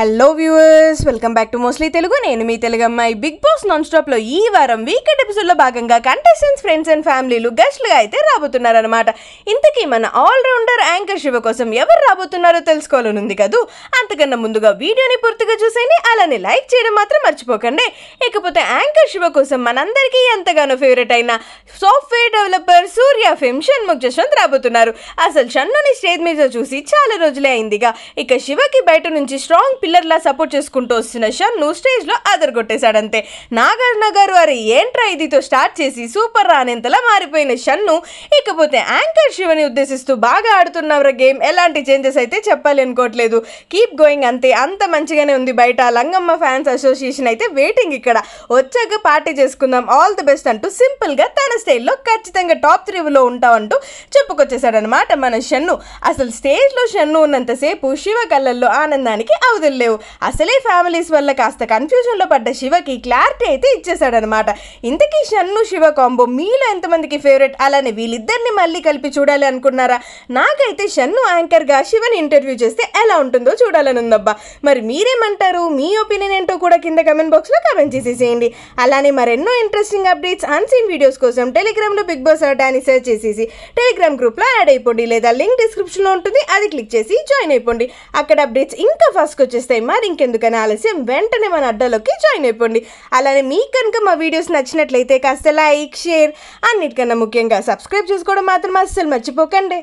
hello viewers welcome back to mostly Telugu నేను మీ తెలుగు అమ్మాయి బిగ్ బాస్ నాన్ స్టాప్లో ఈ వారం వీకెండ్ ఎపిసోడ్లో భాగంగా కంటెస్టెంట్స్ ఫ్రెండ్స్ అండ్ ఫ్యామిలీలు గెస్ట్లుగా అయితే రాబోతున్నారనమాట ఇంతకీ మన ఆల్రౌండర్ యాంకర్ శివ కోసం ఎవరు రాబోతున్నారో తెలుసుకోవాలనుంది కదా అంతకన్నా ముందుగా వీడియోని పూర్తిగా చూసేయండి అలానే లైక్ చేయడం మాత్రం మర్చిపోకండి ఇకపోతే యాంకర్ శివ కోసం మనందరికీ ఎంతగానో ఫేవరెట్ అయిన software developer Surya fame Shanmukh Jaswanth రాబోతున్నారు అసలు షన్నుని స్టేజ్ మీద చూసి చాలా రోజులే అయిందిగా ఇక శివకి బయట నుంచి స్ట్రాంగ్ పిల్లర్లా సపోర్ట్ చేసుకుంటూ వస్తున్న స్టేజ్ లో స్టేజ్లో అదరగొట్టేశాడంతే నాగార్జున గారు అరే ఏంట్రా ఇదితో స్టార్ట్ చేసి సూపర్ రానేంతలా మారిపోయిన షన్ను ఇకపోతే యాంకర్ శివని ఉద్దేశిస్తూ బాగా ఆడుతున్నవర గేమ్ ఎలాంటి చేంజెస్ అయితే చెప్పాలి అనుకోవట్లేదు కీప్ గోయింగ్ అంతే అంత మంచిగానే ఉంది బయట లంగమ్మ ఫ్యాన్స్ అసోసియేషన్ అయితే వెయిటింగ్ ఇక్కడ వచ్చాక పార్టీ చేసుకుందాం ఆల్ ది బెస్ట్ అంటూ సింపుల్ గా తన స్టైల్లో ఖచ్చితంగా టాప్ త్రీలో ఉంటామంటూ చెప్పుకొచ్చేసాడనమాట మన షన్ను అసలు స్టేజ్ లో షన్ను ఉన్నంతసేపు శివ కళ్ళల్లో ఆనందానికి అవధి ఆలోచనలు లేవు అసలే ఫ్యామిలీస్ వల్ల కాస్త కన్ఫ్యూజన్లో పడ్డ శివకి క్లారిటీ అయితే ఇచ్చేసాడనమాట ఇంతకీ షన్ను శివ కాంబో మీలో ఎంతమందికి ఫేవరెట్ అలానే వీళ్ళిద్దరిని మళ్ళీ కలిపి చూడాలి అనుకున్నారా నాకైతే షన్ను యాంకర్గా శివని ఇంటర్వ్యూ చేస్తే ఎలా ఉంటుందో చూడాలని ఉందబ్బా మరి మీరేమంటారు మీ ఒపీనియన్ ఏంటో కూడా కింద కమెంట్ బాక్స్లో కమెంట్ చేసేసేయండి అలానే మరెన్నో ఇంట్రెస్టింగ్ అప్డేట్స్ అన్సీన్ వీడియోస్ కోసం టెలిగ్రామ్లో బిగ్ బాస్ అట అని సెర్చ్ చేసేసి టెలిగ్రామ్ గ్రూప్లో యాడ్ అయిపోండి లేదా లింక్ డిస్క్రిప్షన్లో ఉంటుంది అది క్లిక్ చేసి జాయిన్ అయిపోండి అక్కడ అప్డేట్స్ ఇంకా ఫస్ట్కి వచ్చేసి వచ్చేస్తాయి మరి ఇంకెందుకని ఆలస్యం వెంటనే మన అడ్డాలోకి జాయిన్ అయిపోండి అలానే మీకు కనుక మా వీడియోస్ నచ్చినట్లయితే కాస్త లైక్ షేర్ అన్నిటికన్నా ముఖ్యంగా సబ్స్క్రైబ్ చేసుకోవడం మాత్రం అస్సలు మర్చిపోకండి